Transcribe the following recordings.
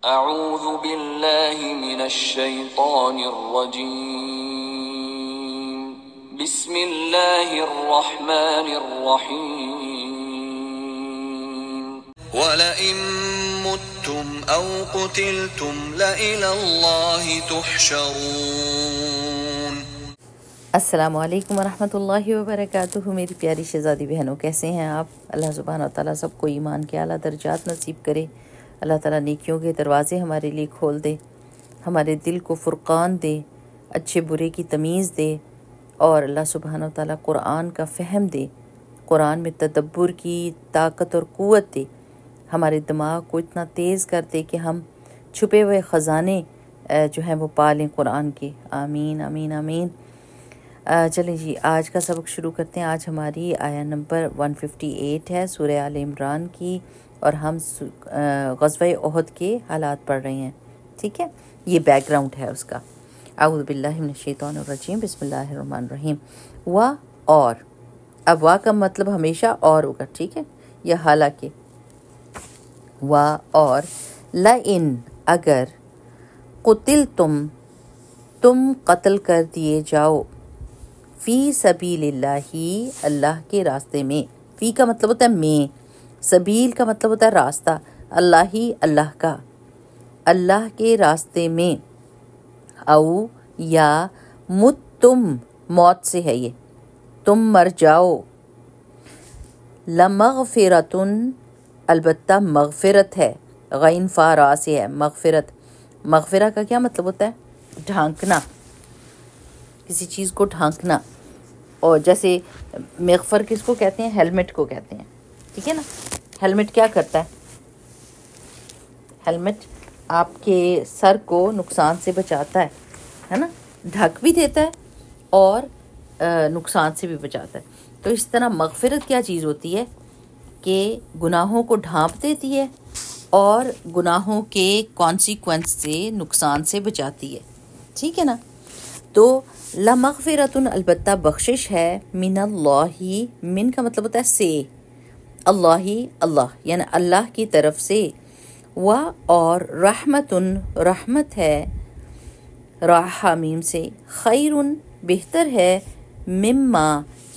أعوذ بالله من الشيطان الرجيم بسم الله الرحمن الرحيم ولئن متم أو قتلتم لإلى الله تحشرون السلام वालेकुम वरहमतुल्लाह वबरकातुह پیاری شہزادی بہنوں کیسے ہیں آپ اللہ سبحانہ सुबहान سب کو ایمان کے आला درجات نصیب کرے अल्लाह ताला नेकियों के दरवाज़े हमारे लिए खोल दे हमारे दिल को फुरकान दे अच्छे बुरे की तमीज़ दे और अल्लाह सुबहान ताली क़ुरान का फ़हम दे कुरान में तदब्बर की ताकत और क़वत दे हमारे दिमाग को इतना तेज़ कर दे कि हम छुपे हुए ख़जाने जो हैं वो पालें कुरान के आमीन आमीन आमीन चलें जी आज का सबक शुरू करते हैं आज हमारी आया नंबर 158 है सूर्य आल इमरान की और हम गजब अहद के हालात पढ़ रहे हैं ठीक है ये बैकग्राउंड है उसका आउदबिल्लाशैतरजीम बसमान रहीम और अब वाह का मतलब हमेशा और होगा ठीक है या हालांकि वाह और ल इन अगर कुतिल तुम तुम कत्ल कर दिए जाओ फ़ी सबील ही अल्लाह के रास्ते में फ़ी का मतलब होता है में सबील का मतलब होता है रास्ता अल्लाह ही अल्लाह का अल्लाह के रास्ते में आओ या मुत तुम मौत से है ये तुम मर जाओ लमगफ़िरतन अलबत् मगफ़िरत है गैन फ़ारा से है मगफ़िरत मगफ़िरा का क्या मतलब होता है ढांकना किसी चीज़ को ढांकना और जैसे मेगफर किसको कहते हैं हेलमेट को कहते हैं ठीक है ना हेलमेट क्या करता है हेलमेट आपके सर को नुकसान से बचाता है है ना ढक भी देता है और नुकसान से भी बचाता है तो इस तरह मगफरत क्या चीज़ होती है कि गुनाहों को ढांप देती है और गुनाहों के कॉन्सिक्वेंस से नुकसान से बचाती है ठीक है ना तो ला अलबत् बख्शिश है मिन अल्लाही मिन का मतलब होता है से अल्लाह अल्लाह यानि अल्लाह की तरफ से व और रहमतन रहमत है राह से खैर बेहतर है मिम्मा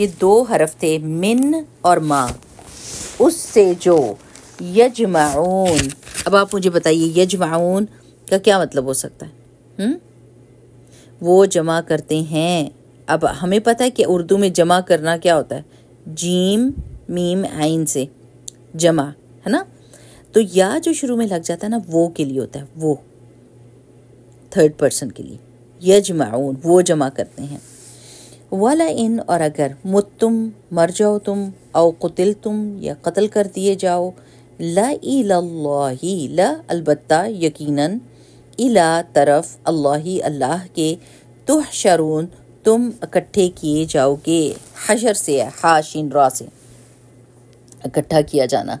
ये दो हरफ थे मिन और माँ उससे जो यजमाउन अब आप मुझे बताइए यजमाउन का क्या मतलब हो सकता है हुँ? हम्म? वो जमा करते हैं अब हमें पता है कि उर्दू में जमा करना क्या होता है जीम मीम आइन से जमा है ना तो या जो शुरू में लग जाता है ना वो के लिए होता है वो थर्ड पर्सन के लिए यजमाउन वो जमा करते हैं वाला इन और अगर मुत तुम मर जाओ तुम औ कतिल तुम या कत्ल कर दिए जाओ ला ही ला अलबत्ता यकीनन इला तरफ अल्लाह ही अल्लाह के तुह शरून तुम इकट्ठे किए जाओगे हशर से हाशिन रा से इकट्ठा किया जाना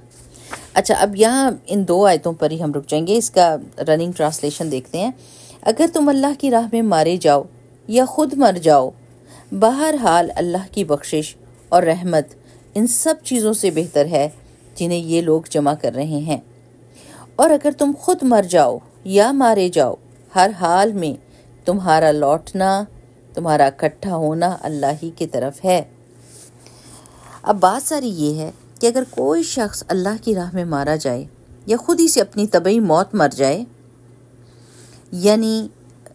अच्छा अब यहाँ इन दो आयतों पर ही हम रुक जाएंगे इसका रनिंग ट्रांसलेशन देखते हैं अगर तुम अल्लाह की राह में मारे जाओ या खुद मर जाओ बहरहाल अल्लाह की बख्शिश और रहमत इन सब चीज़ों से बेहतर है जिन्हें ये लोग जमा कर रहे हैं और अगर तुम खुद मर जाओ या मारे जाओ हर हाल में तुम्हारा लौटना तुम्हारा इकट्ठा होना अल्लाह ही की तरफ है अब बात सारी ये है कि अगर कोई शख्स अल्लाह की राह में मारा जाए या ख़ुद ही से अपनी तबई मौत मर जाए यानी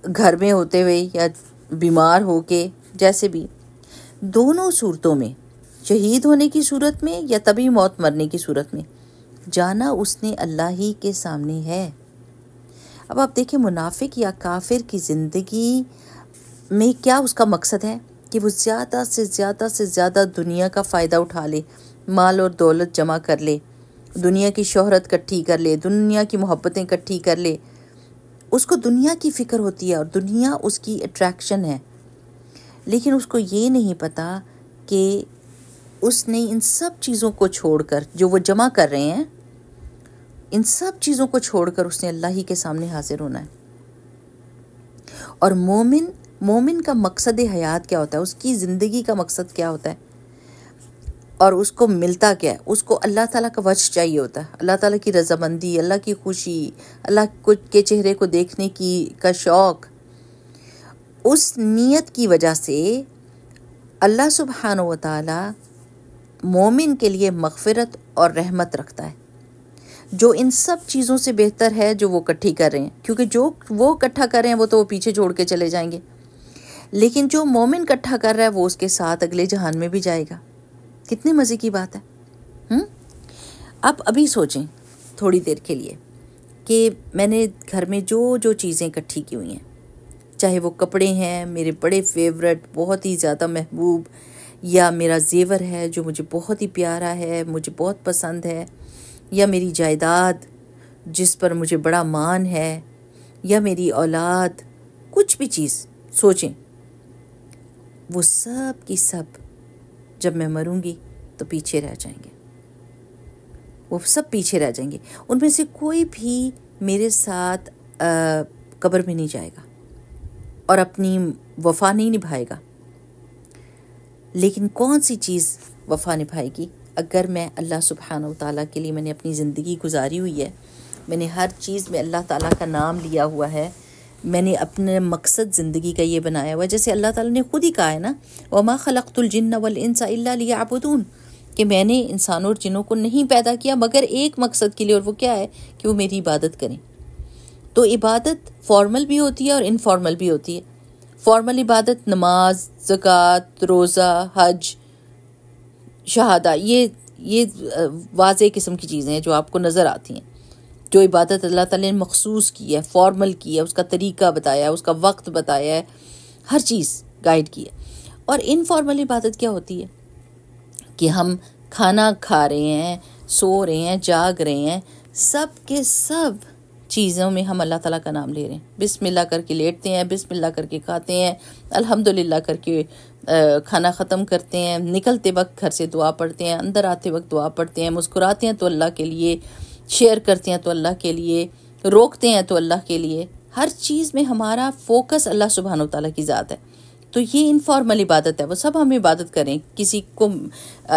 घर में होते हुए या बीमार हो के जैसे भी दोनों सूरतों में शहीद होने की सूरत में या तभी मौत मरने की सूरत में जाना उसने अल्लाह ही के सामने है अब आप देखें मुनाफिक या काफिर की ज़िंदगी में क्या उसका मकसद है कि वो ज़्यादा से ज़्यादा से ज़्यादा दुनिया का फ़ायदा उठा ले माल और दौलत जमा कर ले दुनिया की शोहरत इकट्ठी कर ले दुनिया की मोहब्बतें इकट्ठी कर ले उसको दुनिया की फ़िक्र होती है और दुनिया उसकी अट्रैक्शन है लेकिन उसको ये नहीं पता कि उसने इन सब चीज़ों को छोड़कर जो वो जमा कर रहे हैं इन सब चीज़ों को छोड़कर उसने अल्लाह ही के सामने हाजिर होना है और मोमिन मोमिन का मकसद हयात क्या होता है उसकी ज़िंदगी का मकसद क्या होता है और उसको मिलता क्या है उसको अल्लाह ताला का वच चाहिए होता है अल्लाह ताला की रजामंदी अल्लाह की खुशी अल्लाह के चेहरे को देखने की का शौक़ उस नीयत की वजह से अल्लाह सुबहान व मोमिन के लिए मगफ़रत और रहमत रखता है जो इन सब चीज़ों से बेहतर है जो वो इकट्ठी कर रहे हैं क्योंकि जो वो इकट्ठा कर रहे हैं वो तो वो पीछे छोड़ के चले जाएंगे लेकिन जो मोमिन इकट्ठा कर रहा है वो उसके साथ अगले जहान में भी जाएगा कितने मज़े की बात है हुँ? हम्म? आप अभी सोचें थोड़ी देर के लिए कि मैंने घर में जो जो चीज़ें इकट्ठी की हुई हैं चाहे वो कपड़े हैं मेरे बड़े फेवरेट बहुत ही ज़्यादा महबूब या मेरा जेवर है जो मुझे बहुत ही प्यारा है मुझे बहुत पसंद है या मेरी जायदाद जिस पर मुझे बड़ा मान है या मेरी औलाद कुछ भी चीज़ सोचें वो सब की सब जब मैं मरूंगी तो पीछे रह जाएंगे वो सब पीछे रह जाएंगे उनमें से कोई भी मेरे साथ कब्र में नहीं जाएगा और अपनी वफा नहीं निभाएगा लेकिन कौन सी चीज़ वफा निभाएगी अगर मैं अल्लाह सुबहान तै के लिए मैंने अपनी ज़िंदगी गुजारी हुई है मैंने हर चीज़ में अल्लाह ताला का नाम लिया हुआ है मैंने अपने मकसद ज़िंदगी का ये बनाया हुआ है जैसे अल्लाह ताला ने ख़ुद ही कहा है ना वमा खलकतुलजन्न वलसा लिया आबुदून कि मैंने इंसानों और जिनों को नहीं पैदा किया मगर एक मकसद के लिए और वो क्या है कि वो मेरी इबादत करें तो इबादत फॉर्मल भी होती है और इनफॉर्मल भी होती है फॉर्मल इबादत नमाज ज़क़़त रोज़ा हज शहादा ये ये वाज किस्म की चीज़ें हैं जो आपको नज़र आती हैं जो इबादत अल्लाह ताला ने मखसूस की है फॉर्मल की है उसका तरीका बताया है उसका वक्त बताया है हर चीज़ गाइड की है और इनफॉर्मल इबादत क्या होती है कि हम खाना खा रहे हैं सो रहे हैं जाग रहे हैं सब के सब चीज़ों में हम अल्लाह ताला का नाम ले रहे हैं बिस्मिल्लाह करके लेटते हैं बिस्मिल्लाह करके खाते हैं अल्हम्दुलिल्लाह करके खाना ख़त्म करते हैं निकलते वक्त घर से दुआ पढ़ते हैं अंदर आते वक्त दुआ पढ़ते हैं मुस्कुराते हैं तो अल्लाह के लिए शेयर करते हैं तो अल्लाह के लिए रोकते हैं तो अल्लाह के लिए हर चीज़ में हमारा फोकस अल्लाह सुबहान तला की ज़ात है तो ये इनफॉर्मल इबादत है वो सब हम इबादत करें किसी को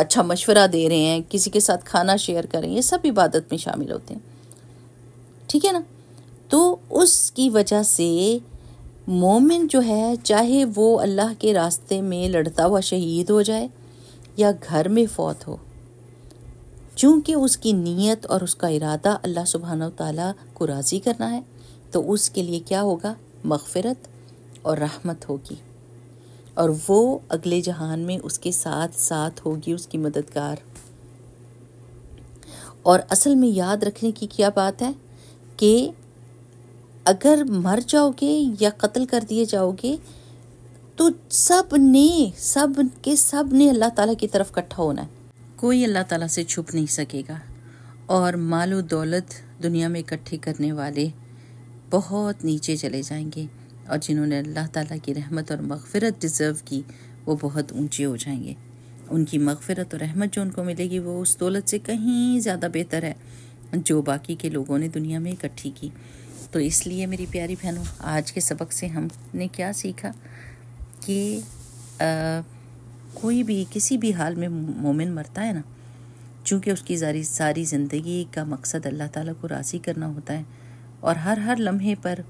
अच्छा मशवरा दे रहे हैं किसी के साथ खाना शेयर करें ये सब इबादत में शामिल होते हैं ठीक है ना तो उसकी वजह से मोमिन जो है चाहे वो अल्लाह के रास्ते में लड़ता हुआ शहीद हो जाए या घर में फौत हो चूँकि उसकी नीयत और उसका इरादा अल्लाह सुबहान ताली को राज़ी करना है तो उसके लिए क्या होगा मगफ़रत और रहमत होगी और वो अगले जहान में उसके साथ साथ होगी उसकी मददगार और असल में याद रखने की क्या बात है कि अगर मर जाओगे या कत्ल कर दिए जाओगे तो सब ने सब के सब ने अल्लाह ताला की तरफ इकट्ठा होना है कोई अल्लाह ताला से छुप नहीं सकेगा और मालो दौलत दुनिया में इकट्ठे करने वाले बहुत नीचे चले जाएंगे और जिन्होंने अल्लाह ताला की रहमत और मगफ़रत डिज़र्व की वो बहुत ऊंचे हो जाएंगे उनकी मगफ़रत और रहमत जो उनको मिलेगी वो उस दौलत से कहीं ज़्यादा बेहतर है जो बाकी के लोगों ने दुनिया में इकट्ठी की तो इसलिए मेरी प्यारी बहनों आज के सबक से हमने क्या सीखा कि कोई भी किसी भी हाल में मोमिन मरता है ना चूँकि उसकी सारी सारी ज़िंदगी का मकसद अल्लाह ताला को राज़ी करना होता है और हर हर लम्हे पर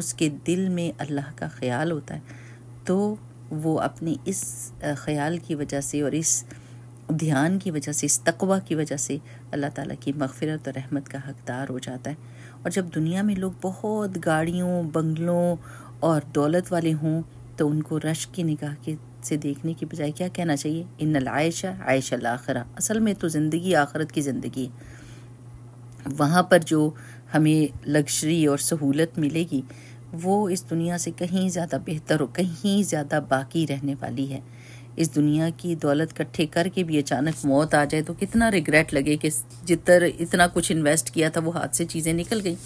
उसके दिल में अल्लाह का ख्याल होता है तो वो अपने इस ख्याल की वजह से और इस ध्यान की वजह से इस तकवा की वजह से अल्लाह ताला की मगफरत और रहमत का हकदार हो जाता है और जब दुनिया में लोग बहुत गाड़ियों बंगलों और दौलत वाले हों तो उनको रश की निगाह के से देखने की बजाय क्या कहना चाहिए इन आयशा आयशा आखरा असल में तो ज़िंदगी आखरत की ज़िंदगी है वहाँ पर जो हमें लग्जरी और सहूलत मिलेगी वो इस दुनिया से कहीं ज़्यादा बेहतर और कहीं ज़्यादा बाकी रहने वाली है इस दुनिया की दौलत इकट्ठे करके भी अचानक मौत आ जाए तो कितना रिग्रेट लगे कि जितर इतना कुछ इन्वेस्ट किया था वो हाथ से चीज़ें निकल गई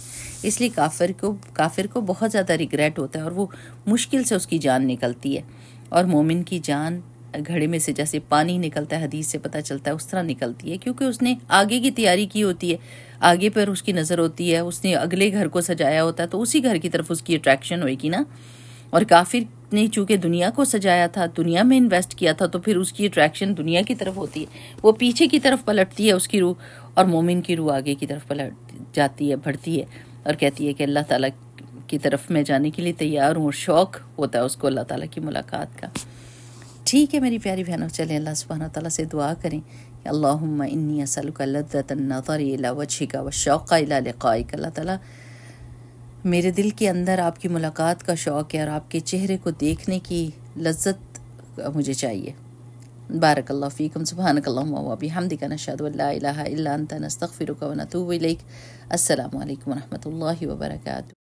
इसलिए काफिर को काफिर को बहुत ज़्यादा रिग्रेट होता है और वो मुश्किल से उसकी जान निकलती है और मोमिन की जान घड़े में से जैसे पानी निकलता है हदीस से पता चलता है उस तरह निकलती है क्योंकि उसने आगे की तैयारी की होती है आगे पर उसकी नज़र होती है उसने अगले घर को सजाया होता है तो उसी घर की तरफ उसकी अट्रैक्शन होएगी ना और काफिर आपने चूंकि दुनिया को सजाया था दुनिया में इन्वेस्ट किया था तो फिर उसकी अट्रैक्शन दुनिया की तरफ होती है वो पीछे की तरफ पलटती है उसकी रूह और मोमिन की रूह आगे की तरफ पलट जाती है बढ़ती है और कहती है कि अल्लाह ताला की तरफ मैं जाने के लिए तैयार हूँ और शौक़ होता है उसको अल्लाह ताला की मुलाकात का ठीक है मेरी प्यारी बहनों चले अल्लाह सुबहाना ताली से दुआ करें अल्लाह इन्नी असलका लद्दत नज़र व शौक़ा इला अल्लाह ताला मेरे दिल के अंदर आपकी मुलाकात का शौक़ है और आपके चेहरे को देखने की लज्जत मुझे चाहिए बारकल्ला फ़ीकम सुबहानकल्लाबी हमदिका नशादल्ला इलाहा इल्ला नस्तफ़िरुका वनतूब असल अस्सलाम वालेकुम रहमतुल्लाहि